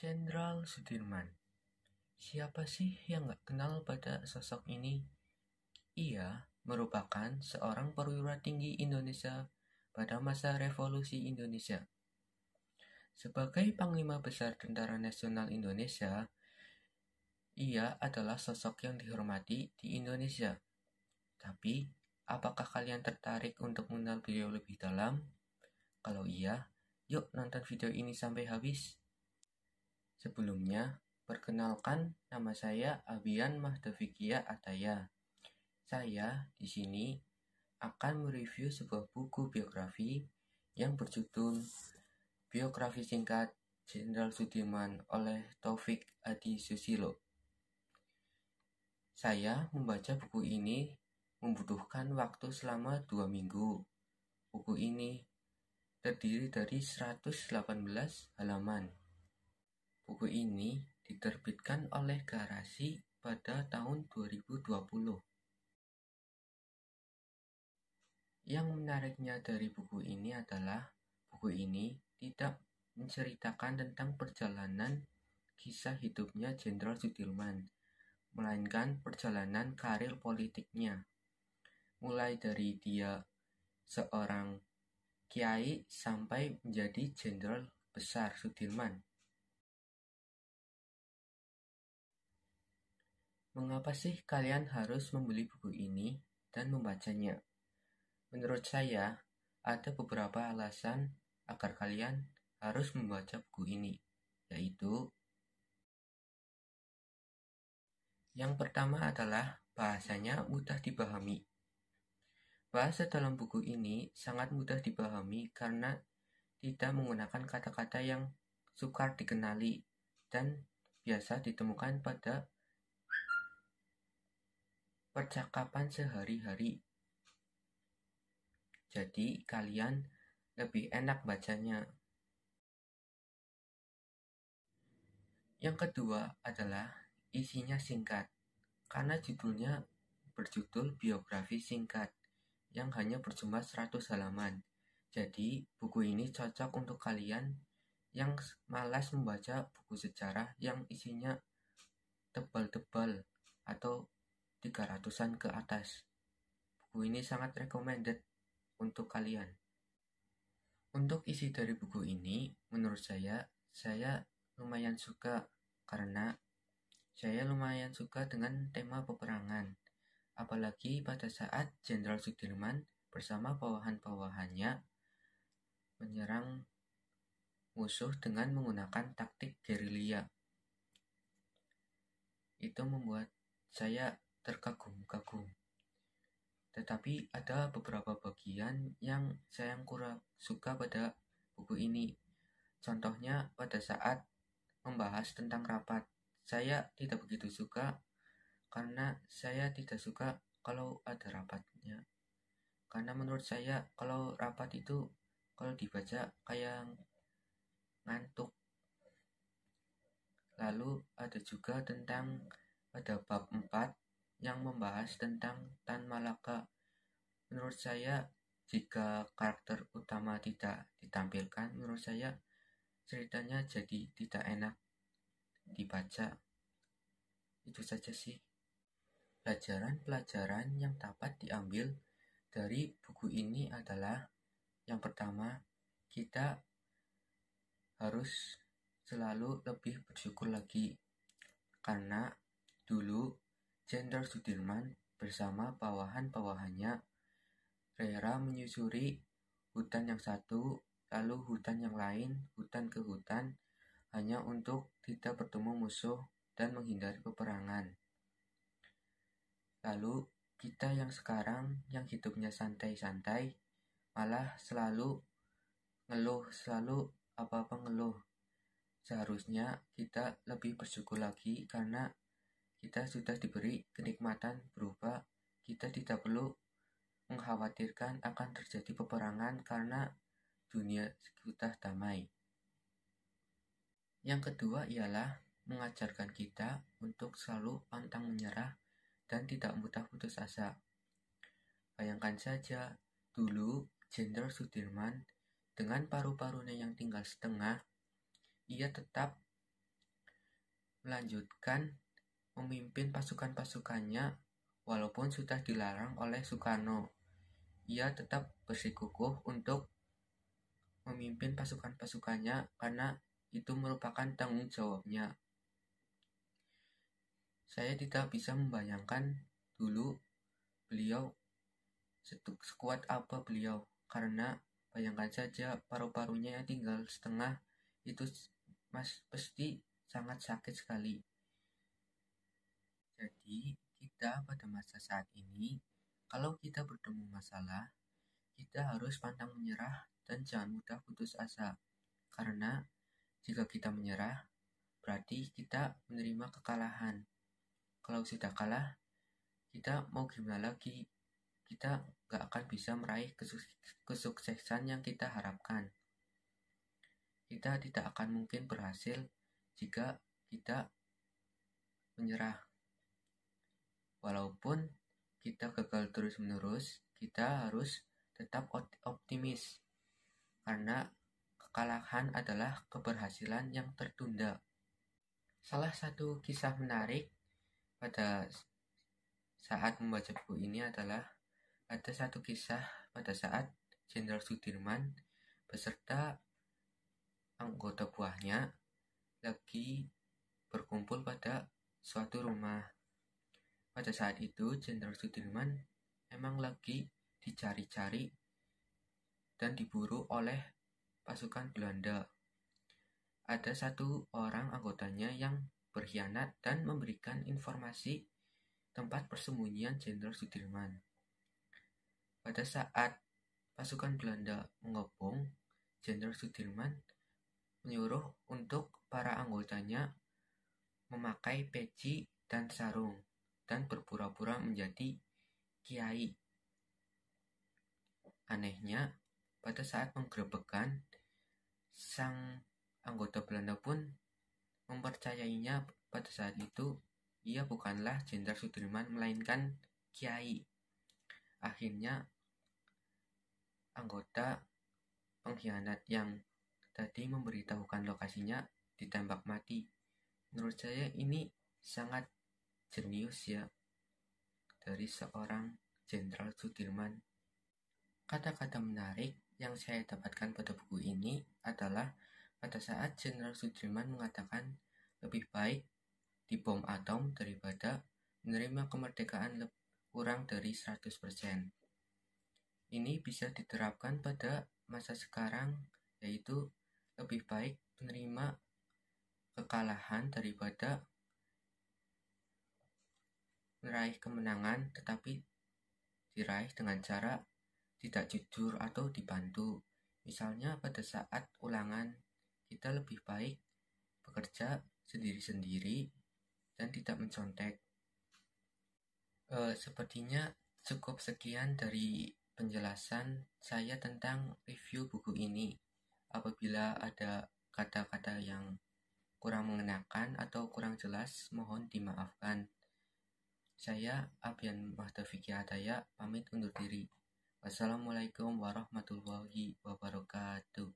Jenderal Sudirman. Siapa sih yang gak kenal pada sosok ini? Ia merupakan seorang perwira tinggi Indonesia pada masa Revolusi Indonesia. Sebagai Panglima Besar Tentara Nasional Indonesia, ia adalah sosok yang dihormati di Indonesia. Tapi, apakah kalian tertarik untuk mengenal beliau lebih dalam? Kalau iya, yuk nonton video ini sampai habis. Sebelumnya, perkenalkan nama saya Abian Mahdavikia Ataya. Saya di sini akan mereview sebuah buku biografi yang berjudul Biografi Singkat Jenderal Sudirman oleh Taufik Adi Susilo. Saya membaca buku ini membutuhkan waktu selama dua minggu. Buku ini terdiri dari 118 halaman Buku ini diterbitkan oleh Garasi pada tahun 2020. Yang menariknya dari buku ini adalah buku ini tidak menceritakan tentang perjalanan kisah hidupnya Jenderal Sudirman, melainkan perjalanan karir politiknya. Mulai dari dia seorang kiai sampai menjadi jenderal besar Sudirman. Mengapa sih kalian harus membeli buku ini dan membacanya? Menurut saya, ada beberapa alasan agar kalian harus membaca buku ini, yaitu yang pertama adalah bahasanya mudah dipahami. Bahasa dalam buku ini sangat mudah dipahami karena tidak menggunakan kata-kata yang sukar dikenali dan biasa ditemukan pada percakapan sehari-hari. Jadi, kalian lebih enak bacanya. Yang kedua adalah isinya singkat, karena judulnya berjudul biografi singkat yang hanya berjumlah 100 halaman. Jadi, buku ini cocok untuk kalian yang malas membaca buku sejarah yang isinya tebal-tebal atau 300-an ke atas. Buku ini sangat recommended untuk kalian. Untuk isi dari buku ini, menurut saya, saya lumayan suka karena saya lumayan suka dengan tema peperangan. Apalagi pada saat Jenderal Sudirman bersama bawahan-bawahannya menyerang musuh dengan menggunakan taktik gerilya. Itu membuat saya terkagum-kagum. Tetapi ada beberapa bagian yang saya kurang suka pada buku ini. Contohnya pada saat membahas tentang rapat. Saya tidak begitu suka karena saya tidak suka kalau ada rapatnya. Karena menurut saya kalau rapat itu kalau dibaca kayak ngantuk. Lalu ada juga tentang pada bab 4 yang membahas tentang Tan Malaka. Menurut saya, jika karakter utama tidak ditampilkan, menurut saya ceritanya jadi tidak enak dibaca. Itu saja sih pelajaran-pelajaran yang dapat diambil dari buku ini adalah yang pertama, kita harus selalu lebih bersyukur lagi karena dulu Jenderal Sudirman bersama bawahan-bawahannya rela menyusuri hutan yang satu, lalu hutan yang lain, hutan ke hutan, hanya untuk tidak bertemu musuh dan menghindari peperangan. Lalu, kita yang sekarang yang hidupnya santai-santai, malah selalu ngeluh, selalu apa-apa ngeluh. Seharusnya kita lebih bersyukur lagi karena kita sudah diberi kenikmatan berupa kita tidak perlu mengkhawatirkan akan terjadi peperangan karena dunia kita damai. Yang kedua ialah mengajarkan kita untuk selalu pantang menyerah dan tidak mudah putus asa. Bayangkan saja, dulu Jenderal Sudirman dengan paru-parunya yang tinggal setengah, ia tetap melanjutkan memimpin pasukan-pasukannya walaupun sudah dilarang oleh Soekarno, Ia tetap bersikukuh untuk memimpin pasukan-pasukannya karena itu merupakan tanggung jawabnya. Saya tidak bisa membayangkan dulu beliau sekuat apa beliau karena bayangkan saja paru-parunya yang tinggal setengah itu mas pasti sangat sakit sekali. Jadi, kita pada masa saat ini, kalau kita bertemu masalah, kita harus pantang menyerah dan jangan mudah putus asa. Karena jika kita menyerah, berarti kita menerima kekalahan. Kalau sudah kalah, kita mau gimana lagi? Kita gak akan bisa meraih kesuksesan yang kita harapkan. Kita tidak akan mungkin berhasil jika kita menyerah. Walaupun kita gagal terus-menerus, kita harus tetap optimis karena kekalahan adalah keberhasilan yang tertunda. Salah satu kisah menarik pada saat membaca buku ini adalah ada satu kisah pada saat Jenderal Sudirman beserta anggota buahnya lagi berkumpul pada suatu rumah pada saat itu Jenderal Sudirman emang lagi dicari-cari dan diburu oleh pasukan Belanda. Ada satu orang anggotanya yang berkhianat dan memberikan informasi tempat persembunyian Jenderal Sudirman. Pada saat pasukan Belanda mengepung, Jenderal Sudirman menyuruh untuk para anggotanya memakai peci dan sarung dan berpura-pura menjadi kiai. Anehnya, pada saat penggerebekan, sang anggota Belanda pun mempercayainya pada saat itu ia bukanlah Jenderal Sudirman melainkan kiai. Akhirnya anggota pengkhianat yang tadi memberitahukan lokasinya ditembak mati. Menurut saya ini sangat jenius ya dari seorang Jenderal Sudirman. Kata-kata menarik yang saya dapatkan pada buku ini adalah pada saat Jenderal Sudirman mengatakan lebih baik di bom atom daripada menerima kemerdekaan kurang dari 100%. Ini bisa diterapkan pada masa sekarang yaitu lebih baik menerima kekalahan daripada meraih kemenangan tetapi diraih dengan cara tidak jujur atau dibantu. Misalnya pada saat ulangan, kita lebih baik bekerja sendiri-sendiri dan tidak mencontek. E, sepertinya cukup sekian dari penjelasan saya tentang review buku ini. Apabila ada kata-kata yang kurang mengenakan atau kurang jelas, mohon dimaafkan. Saya Abian Mahdafiki Hadaya pamit undur diri. Wassalamualaikum warahmatullahi wabarakatuh.